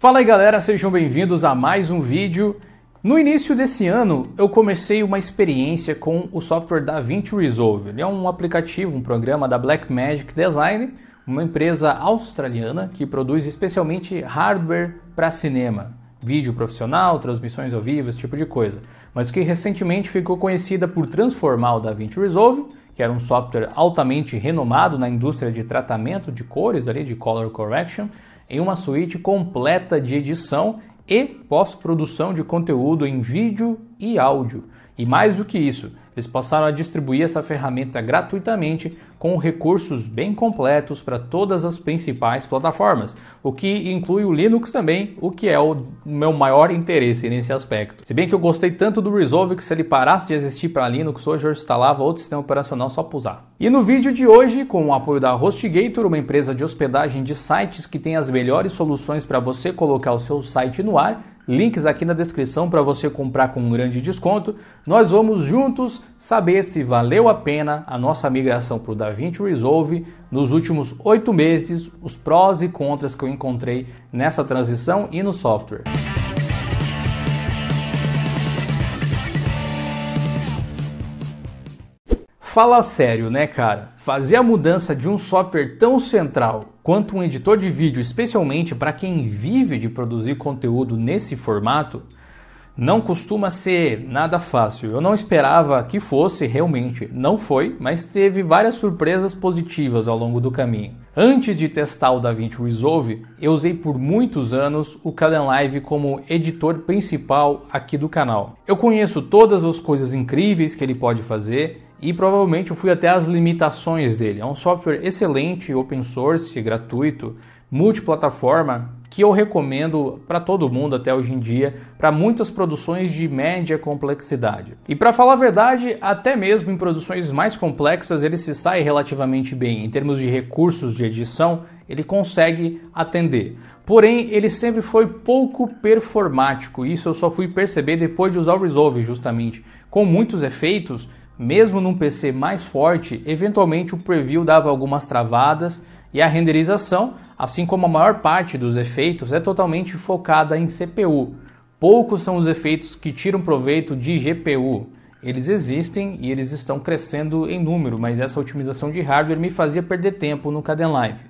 Fala aí galera, sejam bem-vindos a mais um vídeo. No início desse ano, eu comecei uma experiência com o software da DaVinci Resolve. Ele é um aplicativo, um programa da Blackmagic Design, uma empresa australiana que produz especialmente hardware para cinema, vídeo profissional, transmissões ao vivo, esse tipo de coisa, mas que recentemente ficou conhecida por transformar o da DaVinci Resolve, que era um software altamente renomado na indústria de tratamento de cores ali, de color correction, em uma suíte completa de edição e pós-produção de conteúdo em vídeo e áudio e mais do que isso, eles passaram a distribuir essa ferramenta gratuitamente com recursos bem completos para todas as principais plataformas, o que inclui o Linux também, o que é o meu maior interesse nesse aspecto. Se bem que eu gostei tanto do Resolve que se ele parasse de existir para Linux, hoje eu instalava outro sistema operacional só para usar. E no vídeo de hoje, com o apoio da HostGator, uma empresa de hospedagem de sites que tem as melhores soluções para você colocar o seu site no ar, links aqui na descrição para você comprar com um grande desconto. Nós vamos juntos saber se valeu a pena a nossa migração para o DaVinci Resolve nos últimos oito meses, os prós e contras que eu encontrei nessa transição e no software. Fala sério, né, cara? Fazer a mudança de um software tão central quanto um editor de vídeo, especialmente para quem vive de produzir conteúdo nesse formato, não costuma ser nada fácil. Eu não esperava que fosse, realmente não foi, mas teve várias surpresas positivas ao longo do caminho. Antes de testar o DaVinci Resolve, eu usei por muitos anos o Kden Live como editor principal aqui do canal. Eu conheço todas as coisas incríveis que ele pode fazer e provavelmente eu fui até as limitações dele. É um software excelente, open source, gratuito, multiplataforma, que eu recomendo para todo mundo até hoje em dia, para muitas produções de média complexidade. E para falar a verdade, até mesmo em produções mais complexas ele se sai relativamente bem em termos de recursos de edição, ele consegue atender. Porém, ele sempre foi pouco performático. Isso eu só fui perceber depois de usar o Resolve, justamente, com muitos efeitos mesmo num PC mais forte, eventualmente o preview dava algumas travadas e a renderização, assim como a maior parte dos efeitos, é totalmente focada em CPU. Poucos são os efeitos que tiram proveito de GPU. Eles existem e eles estão crescendo em número, mas essa otimização de hardware me fazia perder tempo no Live.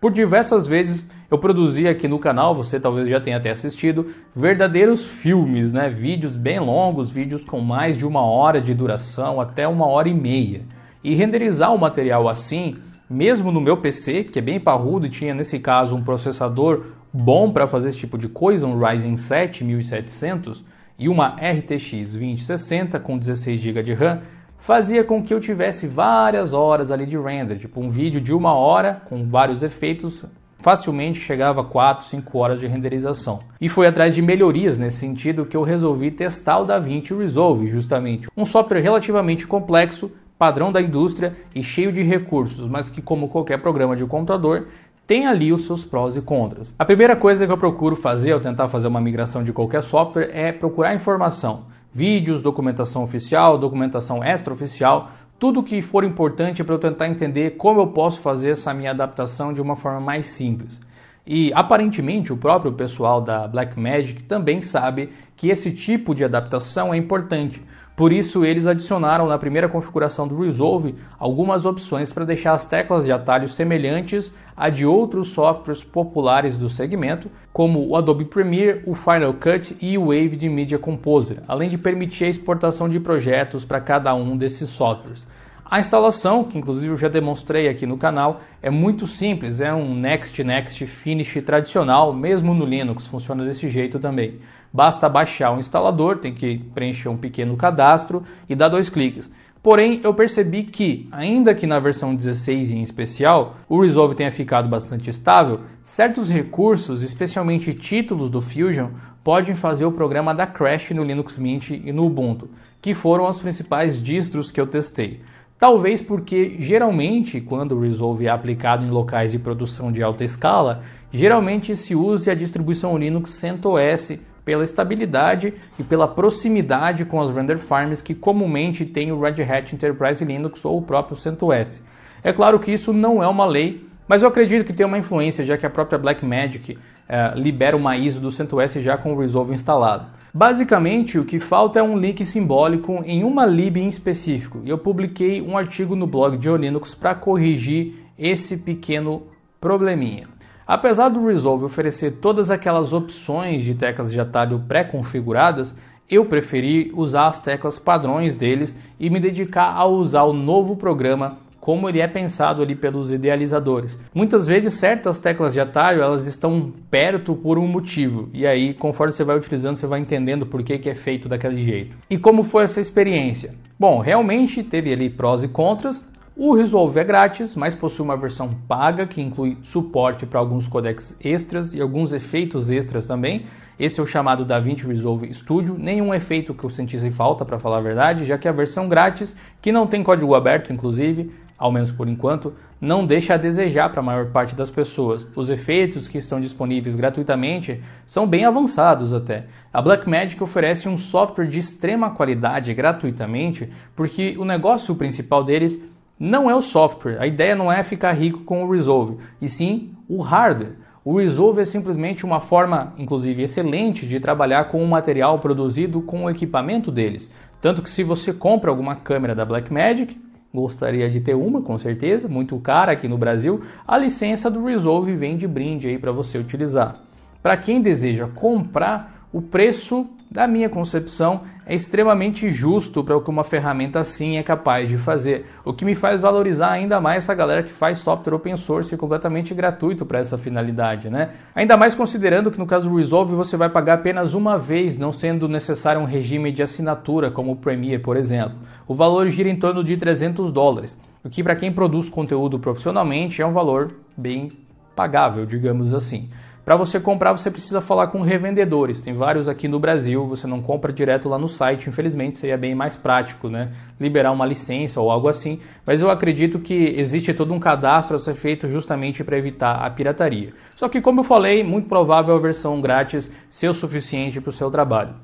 Por diversas vezes eu produzi aqui no canal, você talvez já tenha até assistido, verdadeiros filmes, né? Vídeos bem longos, vídeos com mais de uma hora de duração, até uma hora e meia. E renderizar o material assim, mesmo no meu PC, que é bem parrudo e tinha nesse caso um processador bom para fazer esse tipo de coisa, um Ryzen 7 1700 e uma RTX 2060 com 16 GB de RAM, fazia com que eu tivesse várias horas ali de render, tipo um vídeo de uma hora com vários efeitos facilmente chegava a 4, 5 horas de renderização. E foi atrás de melhorias nesse sentido que eu resolvi testar o DaVinci Resolve, justamente, um software relativamente complexo, padrão da indústria e cheio de recursos, mas que como qualquer programa de computador, tem ali os seus prós e contras. A primeira coisa que eu procuro fazer ao tentar fazer uma migração de qualquer software é procurar informação, vídeos, documentação oficial, documentação extraoficial, tudo que for importante para eu tentar entender como eu posso fazer essa minha adaptação de uma forma mais simples. E aparentemente o próprio pessoal da Blackmagic também sabe que esse tipo de adaptação é importante, por isso, eles adicionaram na primeira configuração do Resolve algumas opções para deixar as teclas de atalho semelhantes a de outros softwares populares do segmento, como o Adobe Premiere, o Final Cut e o Wave de Media Composer, além de permitir a exportação de projetos para cada um desses softwares. A instalação, que inclusive eu já demonstrei aqui no canal, é muito simples, é um Next Next Finish tradicional, mesmo no Linux funciona desse jeito também. Basta baixar o instalador, tem que preencher um pequeno cadastro e dar dois cliques. Porém, eu percebi que, ainda que na versão 16 em especial, o Resolve tenha ficado bastante estável, certos recursos, especialmente títulos do Fusion, podem fazer o programa da crash no Linux Mint e no Ubuntu, que foram os principais distros que eu testei. Talvez porque geralmente, quando o Resolve é aplicado em locais de produção de alta escala, geralmente se use a distribuição Linux CentOS pela estabilidade e pela proximidade com as render farms que comumente tem o Red Hat Enterprise Linux ou o próprio CentOS. É claro que isso não é uma lei, mas eu acredito que tem uma influência, já que a própria Blackmagic eh, libera uma ISO do CentOS já com o Resolve instalado. Basicamente, o que falta é um link simbólico em uma lib em específico, e eu publiquei um artigo no blog de Linux para corrigir esse pequeno probleminha. Apesar do Resolve oferecer todas aquelas opções de teclas de atalho pré-configuradas, eu preferi usar as teclas padrões deles e me dedicar a usar o novo programa como ele é pensado ali pelos idealizadores. Muitas vezes certas teclas de atalho elas estão perto por um motivo e aí conforme você vai utilizando você vai entendendo por que, que é feito daquele jeito. E como foi essa experiência? Bom, realmente teve ali prós e contras. O Resolve é grátis, mas possui uma versão paga que inclui suporte para alguns codecs extras e alguns efeitos extras também. Esse é o chamado DaVinci Resolve Studio. Nenhum efeito que eu sentisse falta, para falar a verdade, já que a versão grátis, que não tem código aberto, inclusive, ao menos por enquanto, não deixa a desejar para a maior parte das pessoas. Os efeitos que estão disponíveis gratuitamente são bem avançados até. A Blackmagic oferece um software de extrema qualidade gratuitamente, porque o negócio principal deles não é o software. A ideia não é ficar rico com o Resolve, e sim o hardware. O Resolve é simplesmente uma forma, inclusive excelente, de trabalhar com o material produzido com o equipamento deles. Tanto que se você compra alguma câmera da Blackmagic, gostaria de ter uma com certeza, muito cara aqui no Brasil, a licença do Resolve vem de brinde aí para você utilizar. Para quem deseja comprar, o preço, da minha concepção, é extremamente justo para o que uma ferramenta assim é capaz de fazer, o que me faz valorizar ainda mais essa galera que faz software open source completamente gratuito para essa finalidade, né? Ainda mais considerando que no caso do Resolve você vai pagar apenas uma vez, não sendo necessário um regime de assinatura como o Premiere, por exemplo. O valor gira em torno de 300 dólares, o que para quem produz conteúdo profissionalmente é um valor bem pagável, digamos assim. Para você comprar, você precisa falar com revendedores. Tem vários aqui no Brasil, você não compra direto lá no site, infelizmente, seria é bem mais prático, né? Liberar uma licença ou algo assim. Mas eu acredito que existe todo um cadastro a ser feito justamente para evitar a pirataria. Só que, como eu falei, muito provável a versão grátis ser o suficiente para o seu trabalho.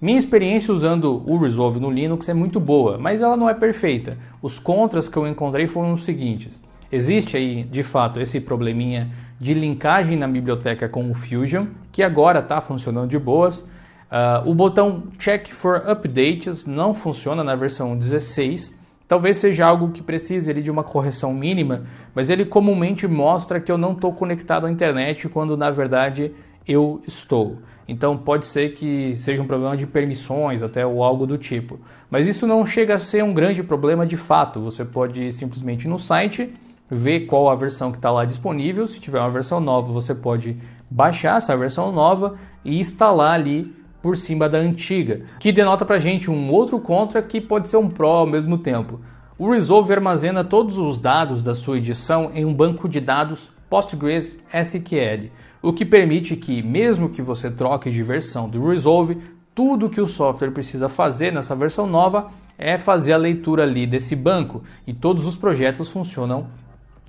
Minha experiência usando o Resolve no Linux é muito boa, mas ela não é perfeita. Os contras que eu encontrei foram os seguintes. Existe aí, de fato, esse probleminha de linkagem na biblioteca com o Fusion, que agora está funcionando de boas. Uh, o botão Check for Updates não funciona na versão 16. Talvez seja algo que precise ali, de uma correção mínima, mas ele comumente mostra que eu não estou conectado à internet quando na verdade eu estou. Então pode ser que seja um problema de permissões até ou algo do tipo. Mas isso não chega a ser um grande problema de fato. Você pode simplesmente ir no site ver qual a versão que está lá disponível. Se tiver uma versão nova, você pode baixar essa versão nova e instalar ali por cima da antiga, que denota para gente um outro contra que pode ser um pró ao mesmo tempo. O Resolve armazena todos os dados da sua edição em um banco de dados Postgres SQL, o que permite que, mesmo que você troque de versão do Resolve, tudo que o software precisa fazer nessa versão nova é fazer a leitura ali desse banco e todos os projetos funcionam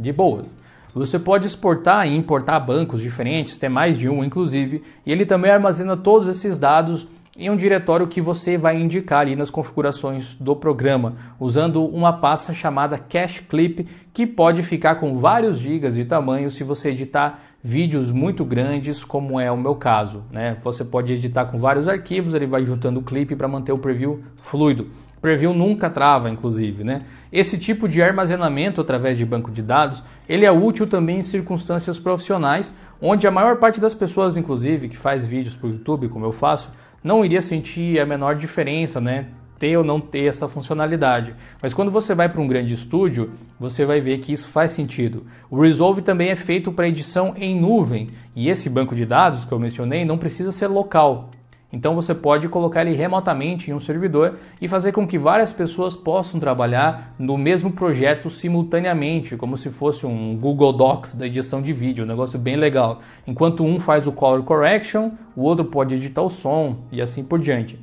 de boas. Você pode exportar e importar bancos diferentes, ter mais de um inclusive, e ele também armazena todos esses dados em um diretório que você vai indicar ali nas configurações do programa, usando uma pasta chamada Cache Clip, que pode ficar com vários gigas de tamanho se você editar vídeos muito grandes, como é o meu caso. Né? Você pode editar com vários arquivos, ele vai juntando o clipe para manter o preview fluido. Preview nunca trava, inclusive, né? Esse tipo de armazenamento através de banco de dados, ele é útil também em circunstâncias profissionais, onde a maior parte das pessoas, inclusive, que faz vídeos para o YouTube, como eu faço, não iria sentir a menor diferença, né? ter ou não ter essa funcionalidade. Mas quando você vai para um grande estúdio, você vai ver que isso faz sentido. O Resolve também é feito para edição em nuvem, e esse banco de dados que eu mencionei não precisa ser local, então você pode colocar ele remotamente em um servidor e fazer com que várias pessoas possam trabalhar no mesmo projeto simultaneamente, como se fosse um Google Docs da edição de vídeo, um negócio bem legal. Enquanto um faz o color correction, o outro pode editar o som e assim por diante.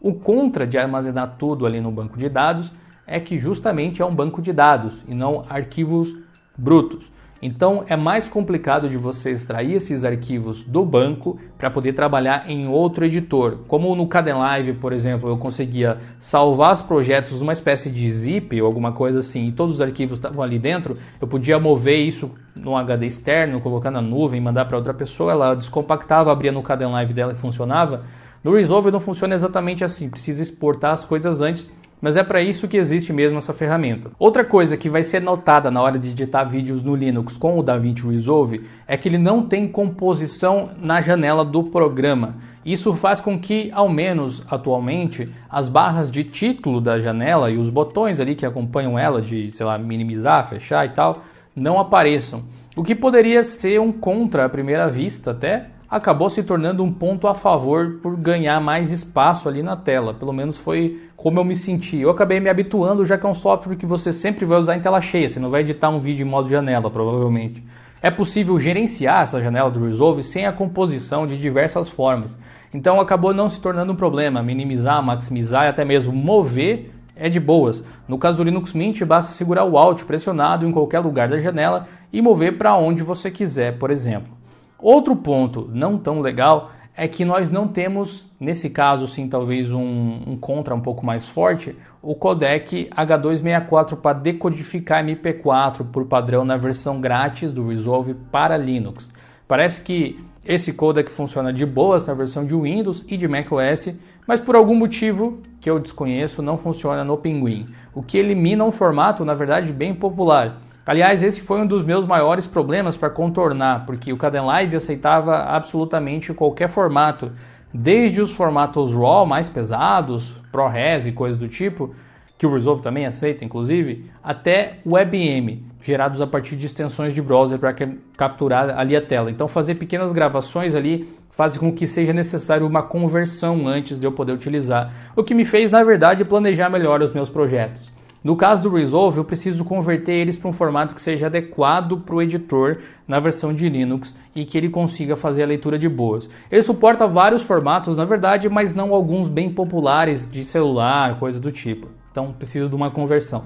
O contra de armazenar tudo ali no banco de dados é que justamente é um banco de dados e não arquivos brutos. Então é mais complicado de você extrair esses arquivos do banco para poder trabalhar em outro editor. Como no Cadenlive, por exemplo, eu conseguia salvar os projetos numa espécie de zip ou alguma coisa assim, e todos os arquivos estavam ali dentro, eu podia mover isso no HD externo, colocar na nuvem, mandar para outra pessoa, ela descompactava, abria no Cadenlive dela e funcionava. No Resolve não funciona exatamente assim, precisa exportar as coisas antes mas é para isso que existe mesmo essa ferramenta. Outra coisa que vai ser notada na hora de editar vídeos no Linux com o DaVinci Resolve é que ele não tem composição na janela do programa. Isso faz com que, ao menos atualmente, as barras de título da janela e os botões ali que acompanham ela de, sei lá, minimizar, fechar e tal, não apareçam. O que poderia ser um contra à primeira vista até, acabou se tornando um ponto a favor por ganhar mais espaço ali na tela. Pelo menos foi como eu me senti. Eu acabei me habituando, já que é um software que você sempre vai usar em tela cheia, você não vai editar um vídeo em modo janela, provavelmente. É possível gerenciar essa janela do Resolve sem a composição de diversas formas. Então acabou não se tornando um problema, minimizar, maximizar e até mesmo mover é de boas. No caso do Linux Mint, basta segurar o Alt pressionado em qualquer lugar da janela e mover para onde você quiser, por exemplo. Outro ponto não tão legal é que nós não temos, nesse caso sim, talvez um, um contra um pouco mais forte, o codec H264 para decodificar MP4 por padrão na versão grátis do Resolve para Linux. Parece que esse codec funciona de boas na versão de Windows e de macOS, mas por algum motivo que eu desconheço não funciona no Pinguim, o que elimina um formato, na verdade, bem popular Aliás, esse foi um dos meus maiores problemas para contornar, porque o Live aceitava absolutamente qualquer formato, desde os formatos RAW mais pesados, ProRes e coisas do tipo, que o Resolve também aceita, inclusive, até WebM, gerados a partir de extensões de browser para capturar ali a tela. Então, fazer pequenas gravações ali faz com que seja necessário uma conversão antes de eu poder utilizar, o que me fez, na verdade, planejar melhor os meus projetos. No caso do Resolve, eu preciso converter eles para um formato que seja adequado para o editor na versão de Linux e que ele consiga fazer a leitura de boas. Ele suporta vários formatos, na verdade, mas não alguns bem populares de celular, coisa do tipo. Então, preciso de uma conversão.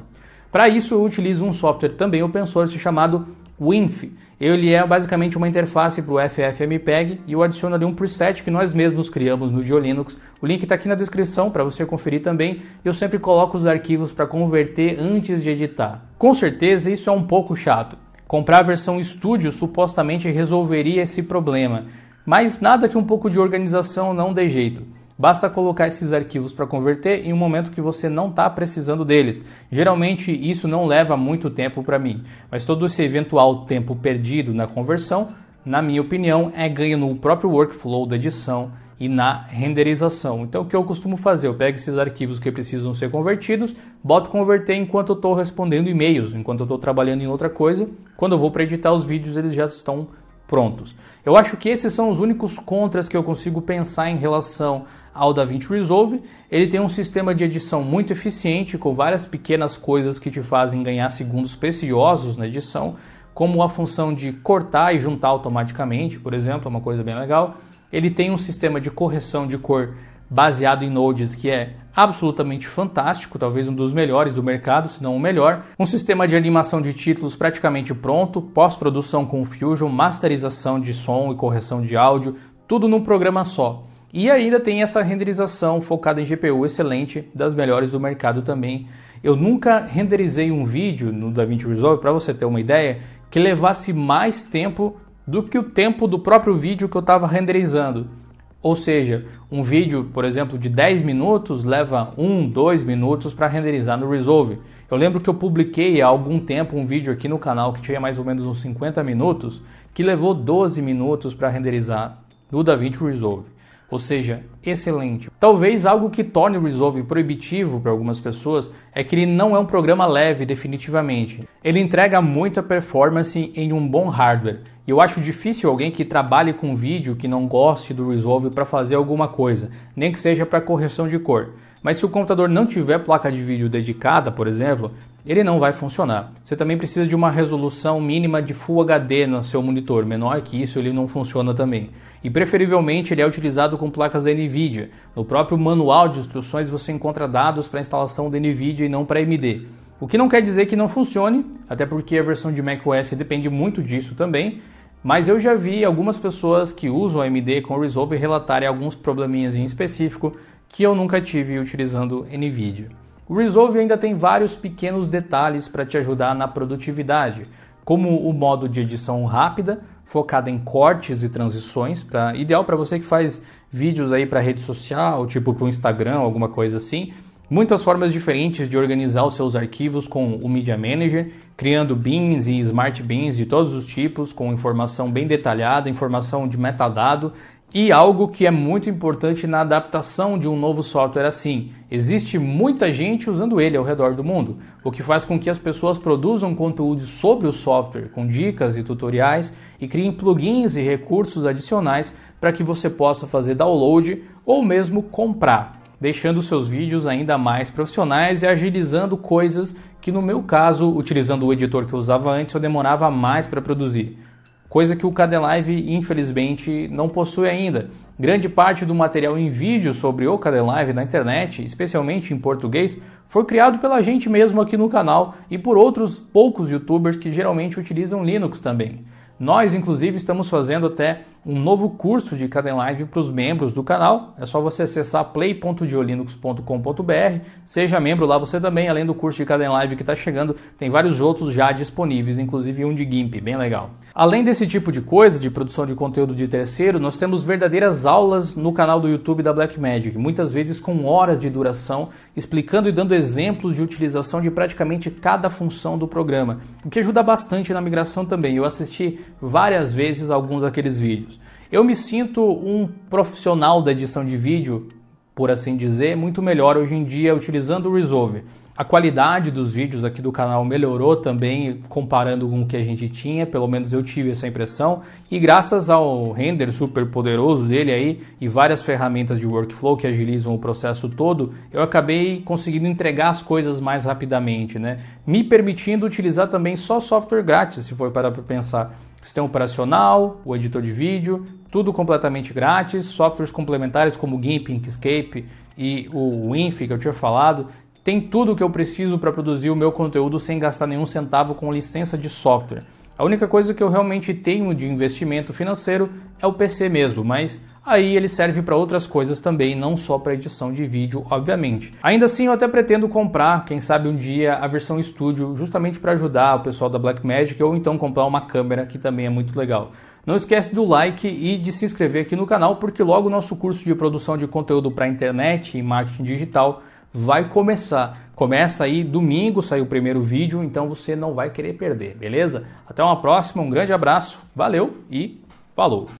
Para isso, eu utilizo um software também open source chamado o INF, ele é basicamente uma interface para o FFmpeg e eu adiciono ali um preset que nós mesmos criamos no GeoLinux. O link está aqui na descrição para você conferir também. Eu sempre coloco os arquivos para converter antes de editar. Com certeza isso é um pouco chato. Comprar a versão Studio supostamente resolveria esse problema, mas nada que um pouco de organização não dê jeito. Basta colocar esses arquivos para converter em um momento que você não está precisando deles. Geralmente isso não leva muito tempo para mim, mas todo esse eventual tempo perdido na conversão, na minha opinião, é ganho no próprio workflow da edição e na renderização. Então, o que eu costumo fazer? Eu pego esses arquivos que precisam ser convertidos, boto converter enquanto eu estou respondendo e-mails, enquanto eu estou trabalhando em outra coisa. Quando eu vou para editar os vídeos, eles já estão prontos. Eu acho que esses são os únicos contras que eu consigo pensar em relação ao DaVinci Resolve. Ele tem um sistema de edição muito eficiente, com várias pequenas coisas que te fazem ganhar segundos preciosos na edição, como a função de cortar e juntar automaticamente, por exemplo, é uma coisa bem legal. Ele tem um sistema de correção de cor baseado em nodes que é absolutamente fantástico, talvez um dos melhores do mercado, se não o melhor. Um sistema de animação de títulos praticamente pronto, pós-produção com Fusion, masterização de som e correção de áudio, tudo num programa só. E ainda tem essa renderização focada em GPU excelente, das melhores do mercado também. Eu nunca renderizei um vídeo no DaVinci Resolve, para você ter uma ideia, que levasse mais tempo do que o tempo do próprio vídeo que eu estava renderizando. Ou seja, um vídeo, por exemplo, de 10 minutos leva 1, 2 minutos para renderizar no Resolve. Eu lembro que eu publiquei há algum tempo um vídeo aqui no canal que tinha mais ou menos uns 50 minutos, que levou 12 minutos para renderizar no DaVinci Resolve ou seja, excelente. Talvez algo que torne o Resolve proibitivo para algumas pessoas é que ele não é um programa leve definitivamente. Ele entrega muita performance em um bom hardware. E eu acho difícil alguém que trabalhe com vídeo que não goste do Resolve para fazer alguma coisa, nem que seja para correção de cor. Mas se o computador não tiver placa de vídeo dedicada, por exemplo, ele não vai funcionar. Você também precisa de uma resolução mínima de Full HD no seu monitor, menor que isso ele não funciona também. E preferivelmente ele é utilizado com placas da Nvidia. No próprio manual de instruções você encontra dados para instalação da Nvidia e não para AMD. O que não quer dizer que não funcione, até porque a versão de macOS depende muito disso também. Mas eu já vi algumas pessoas que usam AMD com Resolve relatarem alguns probleminhas em específico que eu nunca tive utilizando NVIDIA. O Resolve ainda tem vários pequenos detalhes para te ajudar na produtividade, como o modo de edição rápida, focada em cortes e transições, pra, ideal para você que faz vídeos aí para rede social, tipo para o Instagram, alguma coisa assim. Muitas formas diferentes de organizar os seus arquivos com o Media Manager, criando bins e smart bins de todos os tipos, com informação bem detalhada, informação de metadado e algo que é muito importante na adaptação de um novo software assim, existe muita gente usando ele ao redor do mundo, o que faz com que as pessoas produzam conteúdo sobre o software, com dicas e tutoriais, e criem plugins e recursos adicionais para que você possa fazer download ou mesmo comprar, deixando seus vídeos ainda mais profissionais e agilizando coisas que, no meu caso, utilizando o editor que eu usava antes, eu demorava mais para produzir coisa que o Live infelizmente não possui ainda. Grande parte do material em vídeo sobre o Live na internet, especialmente em português, foi criado pela gente mesmo aqui no canal e por outros poucos youtubers que geralmente utilizam Linux também. Nós, inclusive, estamos fazendo até um novo curso de Caden Live para os membros do canal. É só você acessar play.diolinux.com.br. Seja membro lá você também, além do curso de Caden Live que está chegando, tem vários outros já disponíveis, inclusive um de GIMP, bem legal. Além desse tipo de coisa, de produção de conteúdo de terceiro, nós temos verdadeiras aulas no canal do YouTube da Blackmagic, muitas vezes com horas de duração, explicando e dando exemplos de utilização de praticamente cada função do programa, o que ajuda bastante na migração também. Eu assisti várias vezes alguns daqueles vídeos. Eu me sinto um profissional da edição de vídeo, por assim dizer, muito melhor hoje em dia utilizando o Resolve. A qualidade dos vídeos aqui do canal melhorou também comparando com o que a gente tinha, pelo menos eu tive essa impressão. E graças ao render super poderoso dele aí e várias ferramentas de workflow que agilizam o processo todo, eu acabei conseguindo entregar as coisas mais rapidamente, né? Me permitindo utilizar também só software grátis, se for para pensar sistema operacional, o editor de vídeo, tudo completamente grátis, softwares complementares como GIMP, Inkscape e o Infi que eu tinha falado, tem tudo o que eu preciso para produzir o meu conteúdo sem gastar nenhum centavo com licença de software. A única coisa que eu realmente tenho de investimento financeiro é o PC mesmo, mas aí ele serve para outras coisas também, não só para edição de vídeo, obviamente. Ainda assim, eu até pretendo comprar, quem sabe um dia, a versão estúdio, justamente para ajudar o pessoal da Blackmagic, ou então comprar uma câmera, que também é muito legal. Não esquece do like e de se inscrever aqui no canal, porque logo o nosso curso de produção de conteúdo para internet e marketing digital vai começar. Começa aí domingo, sai o primeiro vídeo, então você não vai querer perder, beleza? Até uma próxima, um grande abraço, valeu e falou!